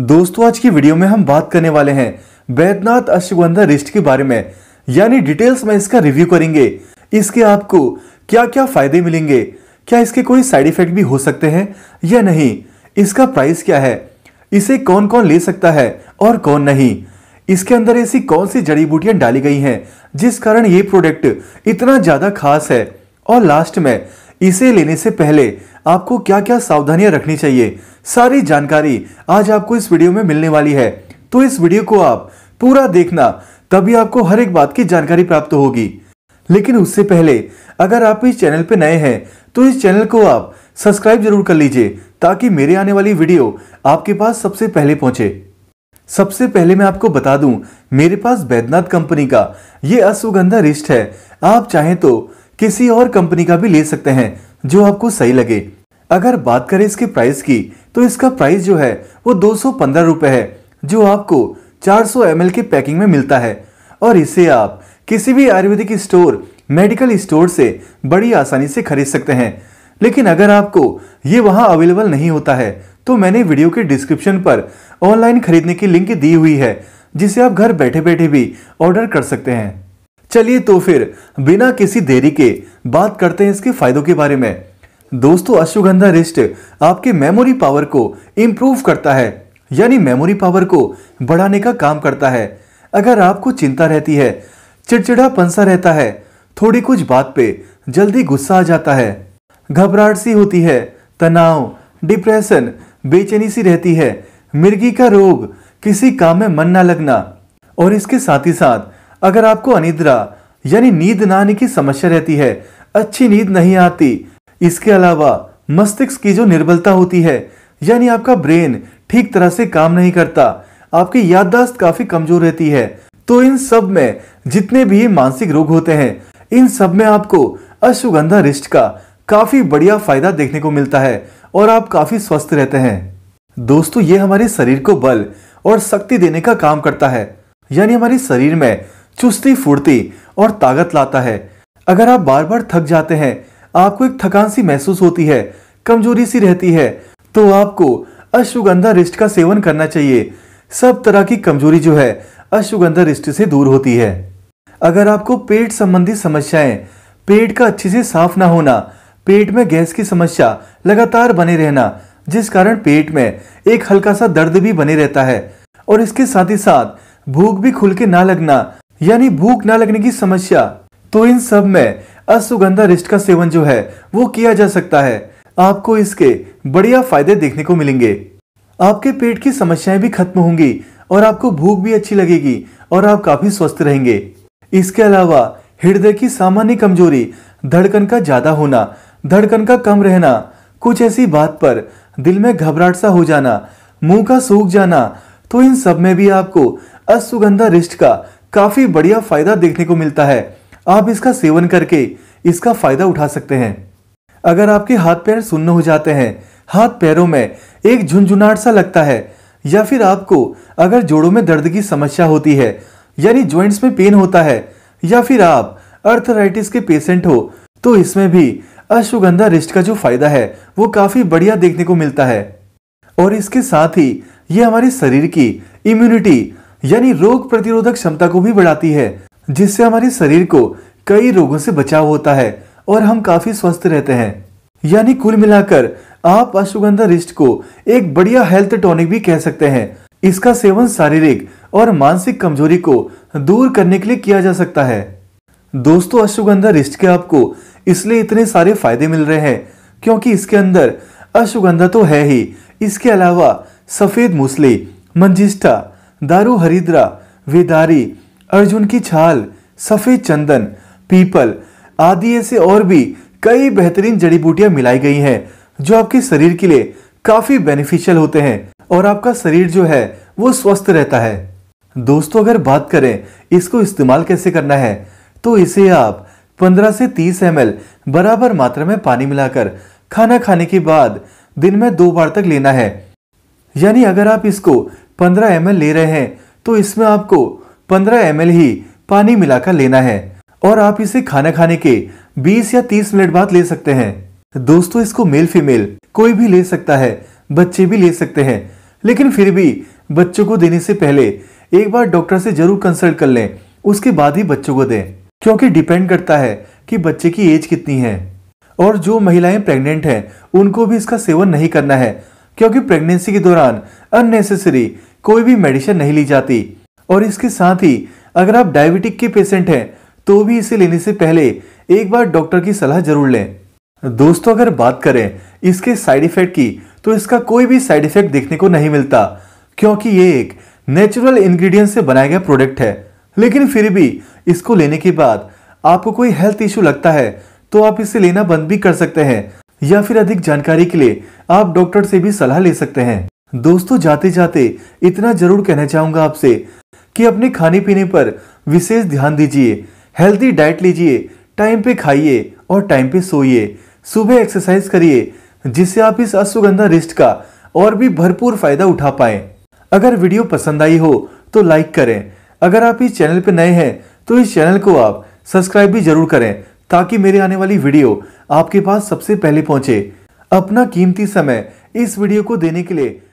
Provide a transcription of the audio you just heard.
दोस्तों आज की वीडियो में हम बात करने वाले हैं बैद्यनाथ अश्वगंधा रिस्ट के बारे में यानी डिटेल्स में इसका रिव्यू करेंगे इसके आपको क्या क्या फायदे मिलेंगे क्या इसके कोई साइड इफेक्ट भी हो सकते हैं या नहीं इसका प्राइस क्या है इसे कौन कौन ले सकता है और कौन नहीं इसके अंदर ऐसी कौन सी जड़ी बूटियां डाली गई हैं जिस कारण ये प्रोडक्ट इतना ज्यादा खास है और लास्ट में इसे लेने से पहले आपको क्या क्या सावधानियां रखनी चाहिए सारी जानकारी आज आपको इस वीडियो में मिलने वाली है तो इस वीडियो को आप पूरा देखना तभी आपको हर एक बात की जानकारी प्राप्त होगी लेकिन उससे पहले अगर आप इस चैनल पर नए हैं तो इस चैनल को आप सब्सक्राइब जरूर कर लीजिए ताकि मेरे आने वाली वीडियो आपके पास सबसे पहले पहुंचे सबसे पहले मैं आपको बता दूं मेरे पास बैद्यनाथ कंपनी का ये अश्वगंधा रिस्ट है आप चाहें तो किसी और कंपनी का भी ले सकते हैं जो आपको सही लगे अगर बात करें इसके प्राइस की तो इसका प्राइस जो है वो दो सौ है जो आपको 400 सौ के पैकिंग में मिलता है और इसे आप किसी भी आयुर्वेदिक स्टोर मेडिकल स्टोर से बड़ी आसानी से खरीद सकते हैं लेकिन अगर आपको ये वहाँ अवेलेबल नहीं होता है तो मैंने वीडियो के डिस्क्रिप्शन पर ऑनलाइन खरीदने की लिंक दी हुई है जिसे आप घर बैठे बैठे भी ऑर्डर कर सकते हैं चलिए तो फिर बिना किसी देरी के बात करते हैं इसके फायदों के बारे में दोस्तों अश्वगंधा रिस्ट आपके मेमोरी पावर को इम्प्रूव करता है यानी मेमोरी पावर को बढ़ाने का काम करता है अगर आपको चिंता रहती है चिड़चिड़ापन सा रहता है थोड़ी कुछ बात पे जल्दी गुस्सा आ जाता है घबराहट सी होती है तनाव डिप्रेशन बेचैनी सी रहती है मिर्गी का रोग किसी काम में मन ना लगना और इसके साथ ही साथ अगर आपको अनिद्रा यानी नींद ना आने की समस्या रहती है अच्छी नींद नहीं आती इसके अलावा मस्तिष्क की जो निर्बलता होती है यानी आपका ब्रेन ठीक तरह से काम नहीं करता आपकी याददाश्त काफी कमजोर रहती है तो इन सब में जितने भी मानसिक रोग होते हैं इन सब में आपको अश्वगंधा रिष्ट का काफी बढ़िया फायदा देखने को मिलता है और आप काफी स्वस्थ रहते हैं दोस्तों ये हमारे शरीर को बल और शक्ति देने का काम करता है यानी हमारे शरीर में चुस्ती फुर्ती और ताकत लाता है अगर आप बार बार थक जाते हैं आपको एक थकान सी महसूस होती है कमजोरी सी रहती है तो आपको अश्वगंधा रिष्ट का सेवन करना चाहिए सब तरह की कमजोरी जो है अश्वगंधा रिष्ट से दूर होती है अगर आपको पेट संबंधी समस्याएं पेट का अच्छे से साफ ना होना पेट में गैस की समस्या लगातार बने रहना जिस कारण पेट में एक हल्का सा दर्द भी बने रहता है और इसके साथ ही साथ भूख भी खुल के ना लगना यानी भूख न लगने की समस्या तो इन सब में अश्वगंधा रिस्ट का सेवन जो है वो किया जा सकता है आपको इसके बढ़िया फायदे देखने को मिलेंगे आपके पेट की समस्याएं भी खत्म होंगी और आपको भूख भी अच्छी लगेगी और आप काफी स्वस्थ रहेंगे इसके अलावा हृदय की सामान्य कमजोरी धड़कन का ज्यादा होना धड़कन का कम रहना कुछ ऐसी बात पर दिल में घबराहट सा हो जाना मुंह का सूख जाना तो इन सब में भी आपको अश्वगंधा रिष्ट का काफी बढ़िया फायदा देखने को मिलता है आप इसका सेवन करके इसका फायदा उठा सकते हैं अगर आपके हाथ पैर सुन्न हो जाते हैं हाथ पैरों में एक झुंझुनाट सा लगता है या फिर आपको अगर जोड़ों में दर्द की समस्या होती है यानी ज्वाइंट्स में पेन होता है या फिर आप अर्थराइटिस के पेशेंट हो तो इसमें भी अश्वगंधा रिस्ट का जो फायदा है वो काफी बढ़िया देखने को मिलता है और इसके साथ ही ये हमारे शरीर की इम्यूनिटी यानी रोग प्रतिरोधक क्षमता को भी बढ़ाती है जिससे हमारे शरीर को कई रोगों से बचाव होता है और हम काफी स्वस्थ रहते हैं यानी कुल मिलाकर आप अश्वगंधा रिस्ट को एक बढ़िया हेल्थ टॉनिक भी कह सकते हैं इसका सेवन शारीरिक और मानसिक कमजोरी को दूर करने के लिए किया जा सकता है दोस्तों अश्वगंधा रिस्ट के आपको इसलिए इतने सारे फायदे मिल रहे हैं क्योंकि इसके अंदर अश्वगंधा तो है ही इसके अलावा सफेद मूसली मंजिष्ठा दारू हरिद्रा वेदारी अर्जुन की छाल सफ़ेद चंदन पीपल आदि ऐसे और भी कई बेहतरीन जड़ी बूटियां मिलाई गई हैं जो आपके शरीर के लिए काफ़ी बेनिफिशियल होते हैं और आपका शरीर जो है वो स्वस्थ रहता है दोस्तों अगर बात करें इसको इस्तेमाल कैसे करना है तो इसे आप 15 से 30 एम बराबर मात्रा में पानी मिलाकर खाना खाने के बाद दिन में दो बार तक लेना है यानी अगर आप इसको 15 एम ले रहे हैं तो इसमें आपको 15 एम ही पानी मिलाकर लेना है और आप इसे खाना खाने के 20 या 30 मिनट बाद ले सकते हैं दोस्तों इसको मेल फीमेल कोई भी ले सकता है बच्चे भी ले सकते हैं लेकिन फिर भी बच्चों को देने से पहले एक बार डॉक्टर से जरूर कंसल्ट कर लें उसके बाद ही बच्चों को दें क्योंकि डिपेंड करता है कि बच्चे की एज कितनी है और जो महिलाएं प्रेग्नेंट हैं उनको भी इसका सेवन नहीं करना है क्योंकि प्रेगनेंसी के दौरान अननेसेसरी कोई भी मेडिसिन नहीं ली जाती और इसके साथ ही अगर आप डायबिटिक के पेशेंट हैं तो भी इसे लेने से पहले एक बार डॉक्टर की सलाह जरूर लें दोस्तों अगर बात करें इसके साइड इफेक्ट की तो इसका कोई भी साइड इफेक्ट देखने को नहीं मिलता क्योंकि ये एक नेचुरल इंग्रेडिएंट से बनाया गया प्रोडक्ट है लेकिन फिर भी इसको लेने के बाद आपको कोई हेल्थ इश्यू लगता है तो आप इसे लेना बंद भी कर सकते हैं या फिर अधिक जानकारी के लिए आप डॉक्टर से भी सलाह ले सकते हैं दोस्तों जाते जाते इतना जरूर कहना चाहूंगा आपसे कि अपने खाने पीने पर विशेष ध्यान दीजिए हेल्दी डाइट लीजिए टाइम पे खाइए और टाइम पे सोइए सुबह एक्सरसाइज करिए जिससे आप इस अश्वगंधा रिस्ट का और भी भरपूर फायदा उठा पाए अगर वीडियो पसंद आई हो तो लाइक करें अगर आप इस चैनल पर नए हैं तो इस चैनल को आप सब्सक्राइब भी जरूर करें ताकि मेरे आने वाली वीडियो आपके पास सबसे पहले पहुंचे अपना कीमती समय इस वीडियो को देने के लिए